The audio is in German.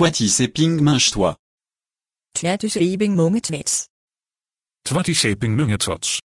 20 20 20 toi. 2017. 2017.